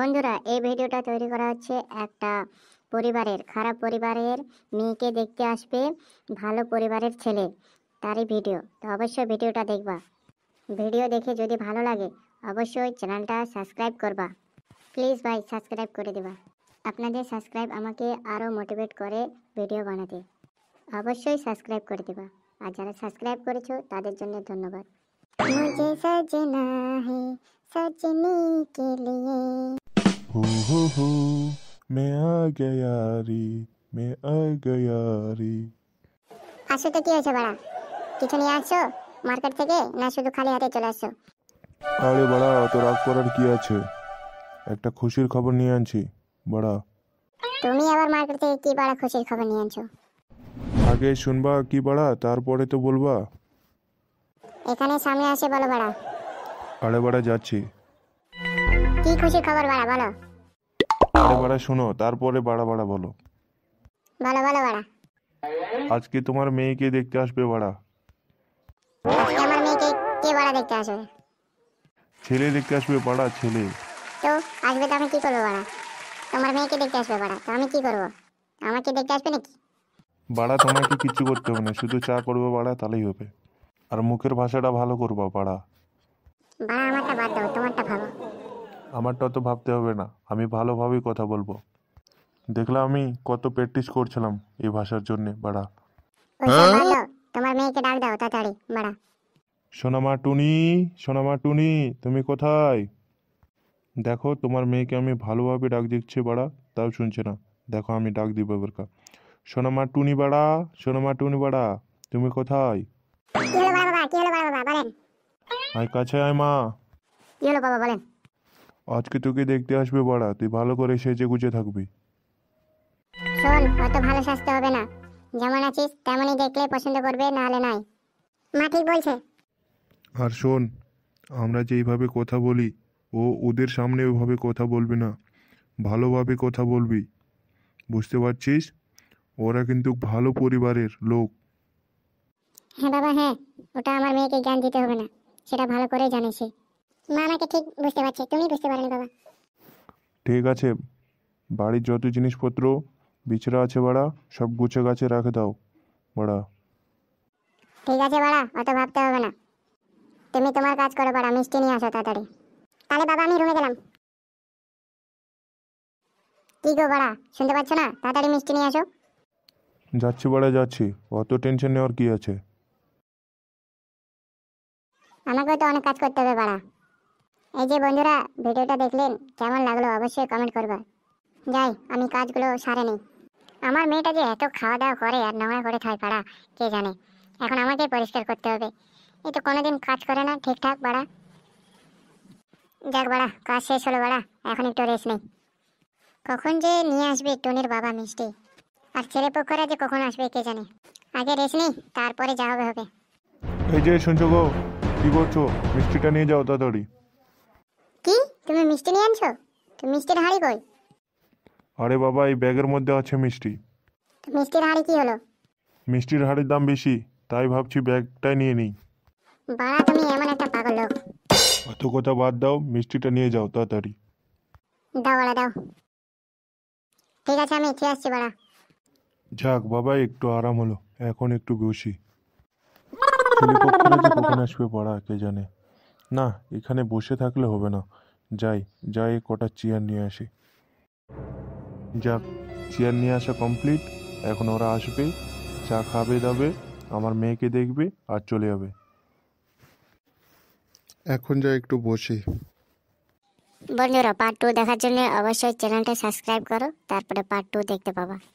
বন্ধুরা এই ভিডিওটা তৈরি করা হচ্ছে একটা পরিবারের খারাপ পরিবারের মেয়েকে দেখতে আসবে ভালো পরিবারের ছেলে তারই ভিডিও তো অবশ্যই ভিডিওটা দেখবা ভিডিও দেখে যদি ভালো লাগে অবশ্যই চ্যানেলটা সাবস্ক্রাইব করবা প্লিজ ভাই সাবস্ক্রাইব করে দেবা আপনাদের সাবস্ক্রাইব আমাকে আরও মোটিভেট করে ভিডিও বানাতে অবশ্যই সাবস্ক্রাইব করে দেবা আর যারা সাবস্ক্রাইব করেছো তাদের জন্য ধন্যবাদ সজনা হে सजने के हूँ हूँ हूँ मैं आ गया रे আসো তো কি হয়েছে বাড়া কিছু নিয়ে আসছো মার্কেট থেকে না শুধু খালি হাতে চলে আসছো আরে বাড়া অত রাগ করার কি আছে একটা খুশির খবর নিয়ে আনছি বাড়া তুমি আবার মার্কেট থেকে কি বাড়া খুশির খবর নিয়ে আনছো আগে শুনবা কি বাড়া তারপরে তো বলবা এখানে সামনে আসে বলো বাড়া আরে বাড়া যাচ্ছি কি খুশির খবর বাড়া বলো বাড়া বাড়া শুনো তারপরে বাড়া বাড়া বলো বাড়া বাড়া বাড়া আজকে তোমার মেয়েকে দেখতে আসবে বাড়া আজকে আমার মেয়েকে কে বাড়া দেখতে আসবে ছেলে দেখতে আসবে বাড়া ছেলে তো আসবে তো আমি কি করবো বাড়া তোমার মেয়েকে দেখতে আসবে বাড়া তো আমি কি করবো আমাকে দেখতে আসবে নাকি বাড়া তোমাকে কিছু করতে হবে না শুধু চা করবে বাড়া তাহলেই হবে আর মুখের ভাষাটা ভালো করবা বাড়া বাড়া আমারটা বাদ দাও তোমারটা ভালো আমারটা তো ভাবতে হবে না আমি ভালোভাবেই কথা বলবো দেখলাম আমি কত প্র্যাকটিস করছিলাম এই ভাষার জন্য বাড়া তোমার মেয়েকে ডাক দাও তাড়াতাড়ি বাড়া সোনামা টুনি সোনামা টুনি তুমি কোথায় দেখো তোমার মেয়েকে আমি ভালোভাবে ডাক দিচ্ছি বাড়া তাও শুনছে না দেখো আমি ডাক দিব এবারকা সোনামা টুনি বাড়া সোনামা টুনি বাড়া তুমি কোথায় কি হলো বাবা কি হলো বাবা বলেন আয় কাছে আয় মা কি হলো বাবা বলেন আজকে তোকে দেখতে আসবে বাড়া তুই ভালো করে সেজে গুজে থাকবি শোন অত ভালো সাজতে হবে না যেমন আছিস তেমনই দেখলে পছন্দ করবে নাহলে নাই মা ঠিক বলছে আর শোন আমরা যেইভাবে কথা বলি ও ওদের সামনে ওইভাবে কথা বলবে না ভালোভাবে কথা বলবি বুঝতে পারছিস ওরা কিন্তু ভালো পরিবারের লোক হ্যাঁ বাবা হ্যাঁ ওটা আমার মেয়েকে জ্ঞান দিতে হবে না সেটা ভালো করে জানে সে মা আমাকে ঠিক বুঝতে পারছে তুমি বুঝতে পারো বাবা ঠিক আছে বাড়ির যত জিনিসপত্র বিছড়া আছে বাড়া সব গুছে গাছে রেখে দাও বাড়া ঠিক আছে বাড়া অত ভাবতে হবে না তুমি তোমার কাজ করো বাড়া মিষ্টি নিয়ে আসো তাড়াতাড়ি তাহলে বাবা আমি রুমে গেলাম কি গো বাড়া শুনতে পাচ্ছ না তাড়াতাড়ি মিষ্টি নিয়ে আসো যাচ্ছি বাড়া যাচ্ছি অত টেনশন নেওয়ার কি আছে আমাকে তো অনেক কাজ করতে হবে বাড়া এই যে বন্ধুরা ভিডিওটা দেখলেন কেমন লাগলো অবশ্যই কমেন্ট করবে যাই আমি কাজগুলো সারে নিই আমার মেয়েটা যে এত খাওয়া দাওয়া করে আর নোংরা করে থাকে পাড়া কে জানে এখন আমাকে পরিষ্কার করতে হবে এ তো কোনোদিন কাজ করে না ঠিকঠাক বাড়া যাক বাড়া কাজ শেষ হলো বাড়া এখন একটু রেস্ট নেই কখন যে নিয়ে আসবে টনির বাবা মিষ্টি আর ছেলে পক্ষরা যে কখন আসবে কে জানে আগে রেস্ট নেই তারপরে যা হবে হবে এই যে শুনছো গো কি করছো মিষ্টিটা নিয়ে যাও তাড়াতাড়ি তুমি মিষ্টি নিয়ে আনছো তো মিষ্টির হাঁড়ি কই আরে বাবা এই ব্যাগের মধ্যে আছে মিষ্টি তো মিষ্টির হাঁড়ি কি হলো মিষ্টির হাঁড়ির দাম বেশি তাই ভাবছি ব্যাগটাই নিয়ে নিই বাবা তুমি এমন একটা পাগল লোক অত কথা বাদ দাও মিষ্টিটা নিয়ে যাও তাড়াতাড়ি দাও বাবা দাও ঠিক আছে আমি খেয়ে আসছি বাবা যাক বাবা একটু আরাম হলো এখন একটু বসি কখন আসবে পড়া কে জানে না এখানে বসে থাকলে হবে না যাই যাই কটা চেয়ার নিয়ে আসি যাক চেয়ার নিয়ে আসা কমপ্লিট এখন ওরা আসবে চা খাবে দাবে আমার মেয়েকে দেখবে আর চলে যাবে এখন যা একটু বসে বন্ধুরা পার্ট টু দেখার জন্য অবশ্যই চ্যানেলটা সাবস্ক্রাইব করো তারপরে পার্ট টু দেখতে পাবা